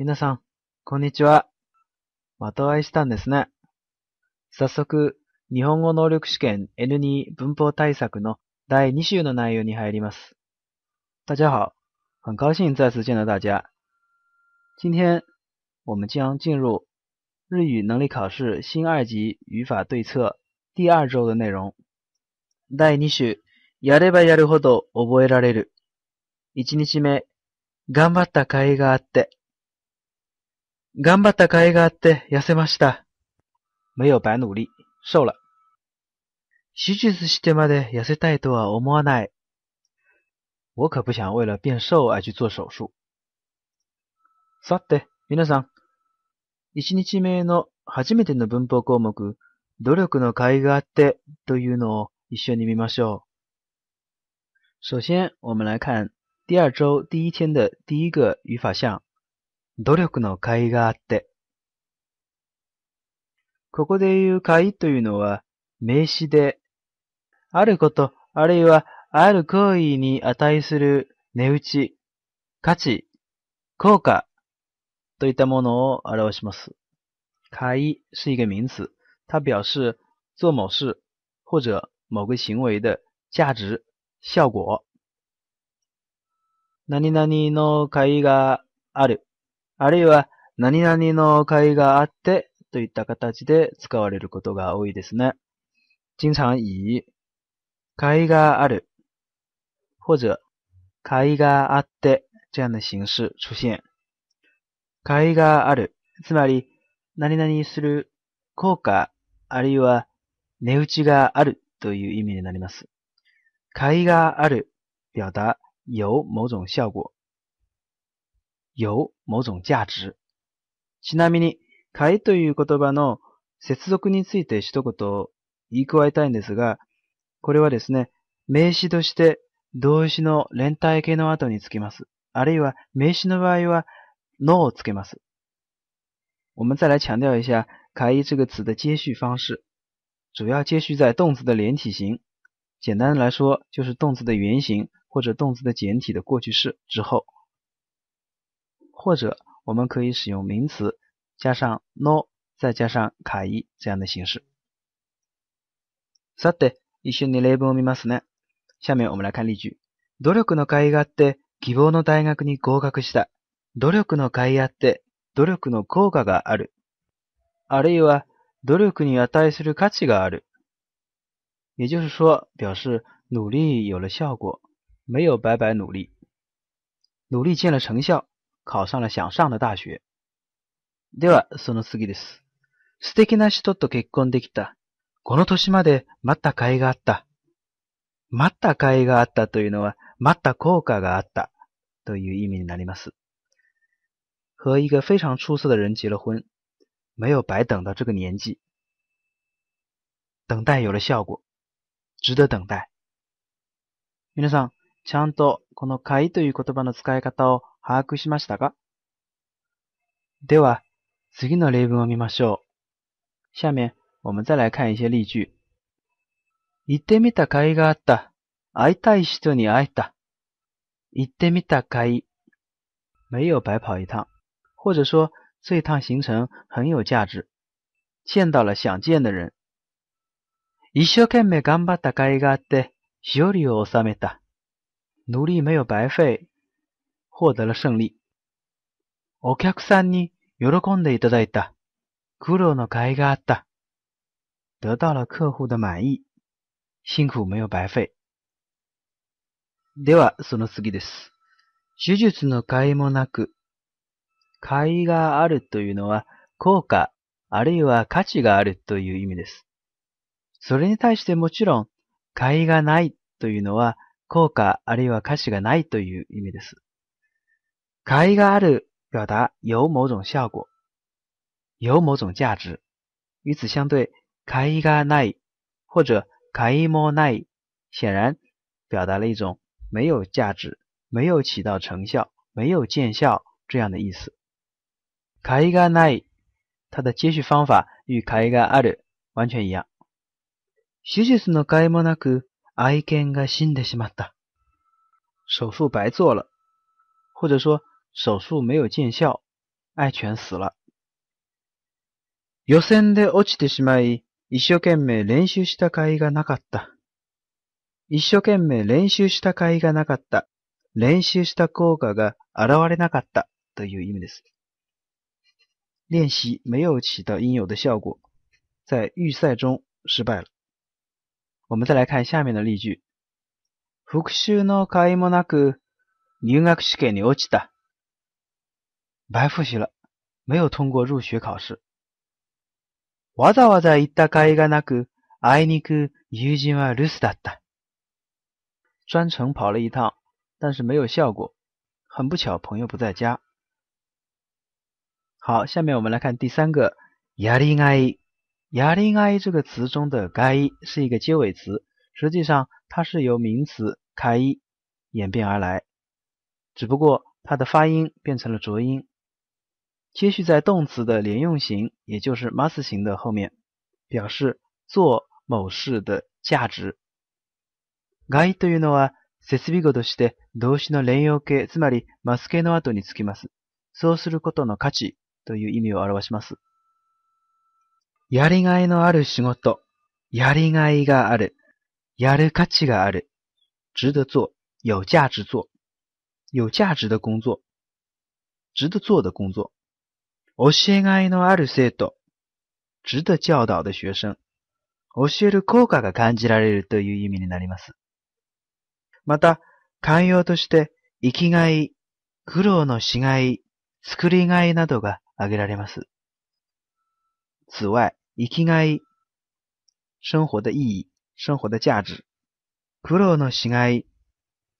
皆さん、こんにちは。またお会いしたんですね。早速、日本語能力試験 N2 文法対策の第2週の内容に入ります。大家好，很高兴再次见到大家。今天我们将进入日语能力考试新二级语法对策第二周的内容。第2週、やればやるほど覚えられる。1日目、頑張った甲斐があって。頑張った甲斐があって痩せました。没有白努力、瘦了。手術してまで痩せたいとは思わない。我可不想为了变瘦而去做手术。さて、皆さん。一日目の初めての文法項目、努力の甲斐があってというのを一緒に見ましょう。首先、我们来看第二周第一天的第一个语法项。努力の甲斐があって。ここで言う甲斐というのは名詞で、あること、あるいはある行為に値する値打ち、価値、効果といったものを表します。甲斐是一个名詞。它表示做某事或者某个行为的价值、效果。何々の甲斐があるあるいは、何々の会があってといった形で使われることが多いですね。经常以、会がある、或者、会があって、这样的形式出现。会がある、つまり、何々する効果、あるいは、値打ちがあるという意味になります。会がある、表达有某种效果。有某种价值。ちなみに、買いという言葉の接続について一言言い加えたいんですが、これはですね、名詞として動詞の連帯形の後につきます。あるいは名詞の場合は no をつけます。我们再来强调一下“开一”这个词的接续方式，主要接续在动词的连体型。简单来说，就是动词的原形或者动词的简体的过去式之后。或者我们可以使用名词加上 no 再加上卡伊这样的形式。さて、一緒に例文を見ますね。下面我们来看例句。努力の甲斐があって希望の大学に合格した。努力の甲斐あって努力の効果がある。あるいは努力に値する価値がある。也就是说，表示努力有了效果，没有白白努力，努力见了成效，考上了想上的大学。では、その次です。素敵な人と結婚できた。この年まで待った甲斐があった。待った甲斐があったというのは、待った効果があったという意味になります。和一个非常出色的人结了婚，没有白等到这个年纪。等待有了效果，值得等待。皆さん、ちゃんとこの会という言葉の使い方を把握しましたかでは、次の例文を見ましょう。下面、我们再来看一些例句。行ってみた甲斐があった。会いたい人に会えた。行ってみた甲斐。没有白跑一趟。或者说、这趟行程很有价值。见到了想见的人。一生懸命頑張った甲斐があって、日和を収めた。努力没有白费，获得了胜利。お客さんに喜んでいただいた。苦労の甲斐があった。得到了客户的满意。辛苦没有白费。では、その次です。手術の甲斐もなく、甲斐があるというのは、効果、あるいは価値があるという意味です。それに対してもちろん、甲斐がないというのは、効果、あるいは価値がないという意味です。卡イ嘎的表达有某种效果，有某种价值。与此相对，卡イ嘎ない或者卡イモない，显然表达了一种没有价值、没有起到成效、没有见效这样的意思。卡イ嘎ない，它的接续方法与カイガある完全一样。手術のカイもなく、愛犬が死んでしまった。手术白做了，或者说。手術没有见效，愛犬死了。予選で落ちてしまい、一生懸命練習した甲斐がなかった。一生懸命練習した甲斐がなかった。練習した効果が現れなかったという意味です。練習没有起到应有的效果，在预赛中失敗了。我们再来看下面的例句：復習の甲斐もなく入学試験に落ちた。白复习了，没有通过入学考试。わざわざ行ったかいがなく、あいにく友人は留守だった。专程跑了一趟，但是没有效果。很不巧，朋友不在家。好，下面我们来看第三个ヤリガイ。ヤリ这个词中的ガ是一个结尾词，实际上它是由名词カ演变而来，只不过它的发音变成了浊音。接续在动词的连用型，也就是 must 型的后面，表示做某事的价值。該というのは、設備語として動詞の連用形、つまり must 形の後につきます。そうすることの価値という意味を表します。やりがいのある仕事、やりがいがある、やる価値がある、值得做、有价值做、有价值的工作、值得做的工作。教えがいのある生徒、值得教導的学生、教える効果が感じられるという意味になります。また、寛容として、生きがい、苦労のしがい、作りがいなどが挙げられます。此外、生きがい、生活的意義、生活的价值、苦労のしがい、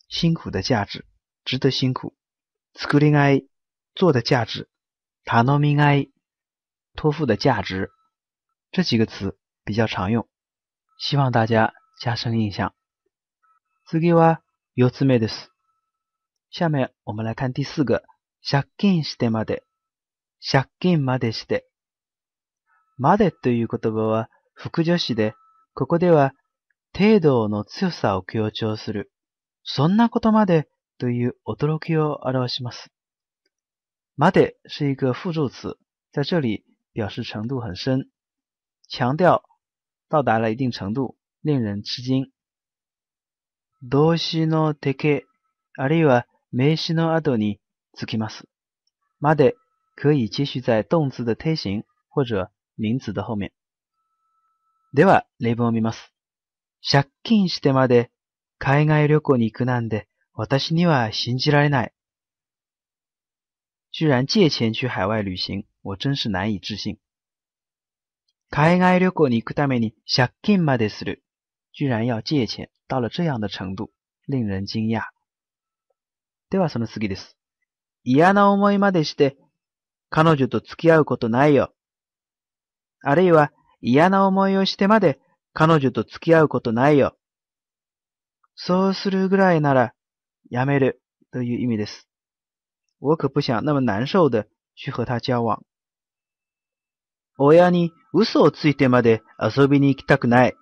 辛苦的价值、值得辛苦、作りがい、做的价值、塔诺明埃、托付的价值这几个词比较常用，希望大家加深印象。次は四つ目です。下面我们来看第四个，借金してまで、借金までして、までという言葉は副助詞で、ここでは程度の強さを強調する、そんなことまでという驚きを表します。马で、是一个复助词，在这里表示程度很深，强调到达了一定程度，令人吃惊。動詞の手形あるいは名詞の後につきます。まで可以接续在動詞的推形或者名詞的後面。では、例文を見ます。借金してまで海外旅行に行くなんて私には信じられない。居然借钱去海外旅行。我真是難以置信。海外旅行に行くために借金までする。居然要借钱。到了这样的程度。令人惊讶。ではその次です。嫌な思いまでして、彼女と付き合うことないよ。あるいは嫌な思いをしてまで彼女と付き合うことないよ。そうするぐらいなら、やめるという意味です。我可不想那么难受的去和他交往。我呀，你无所次一点嘛遊びに行你乞打个奈。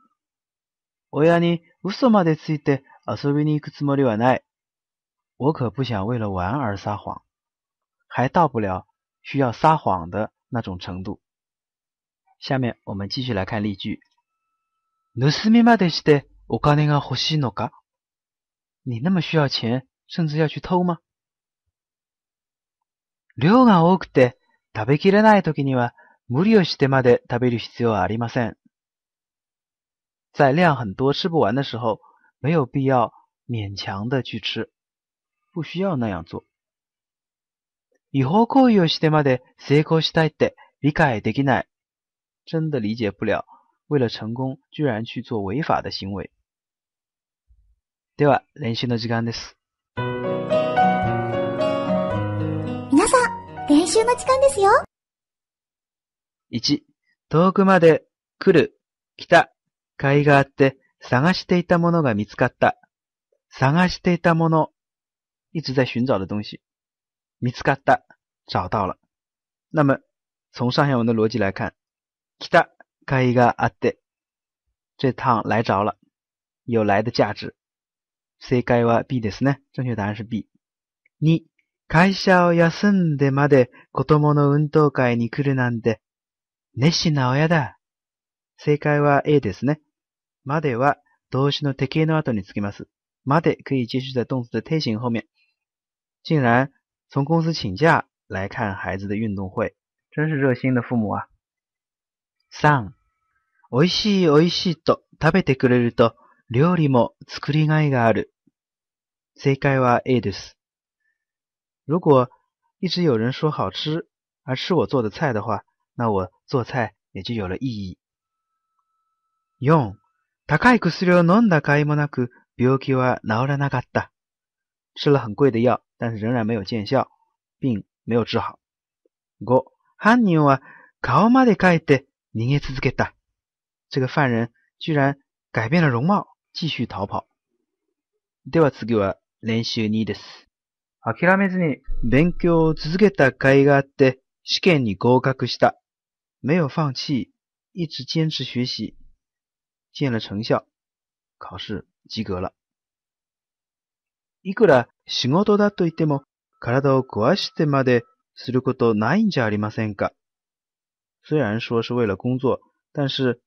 我呀，你无所嘛的次一点，阿苏比你克兹摩里瓦我可不想为了玩而撒谎，还到不了需要撒谎的那种程度。下面我们继续来看例句。你那么需要钱，甚至要去偷吗？量が多くて食べきれない時には無理をしてまで食べる必要はありません。在量很多吃不完的时候，没有必要勉強的去吃，不需要那样做。違法行為をしてまで成功したいって理解できない。真的理解不了。为了成功，居然去做违法的行为。では、練習の時間です。練習の時間ですよ。1、遠くまで来る、来た、会があって探していたものが見つかった。探していたもの、一直在寻找的东西。見つかった、找到了。那么、从上下文的逻辑来看、来た、会があって、这趟来着了，有来的价值。正解は B ですね。正确答案是 B。2、会社を休んでまで子供の運動会に来るなんて、熱心な親だ。正解は A ですね。までは動詞の敵形の後につきます。まで可以继续在动詞的推形后面。竟然从公司请假来看孩子的运动会，真是热心的父母啊！三、美味しい美味しいと食べてくれると料理も作りがいがある。正解は A です。如果一直有人说好吃，而吃我做的菜的话，那我做菜也就有了意义。用高い薬を飲んだ甲斐もなく病気は治らなかった。吃了很贵的药，但是仍然没有见效，病没有治好。犯人は顔まで変えて逃げ続けた。这个犯人居然改变了容貌，继续逃跑。では次は練習にです。諦めずに勉強を続けた甲斐があって試験に合格した。没有放弃，一直坚持学习，见了成效，考试及格了。いくら仕事だと言っても体を壊してまですることないんじゃありませんか。虽然说是为了工作，但是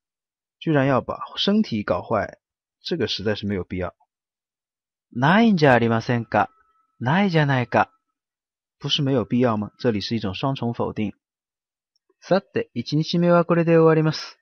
居然要把身体搞坏，这个实在是没有必要。ないんじゃありませんか。ないじゃないか。不是没有必要吗？这里是一种双重否定。さて、一日目はこれで終わります。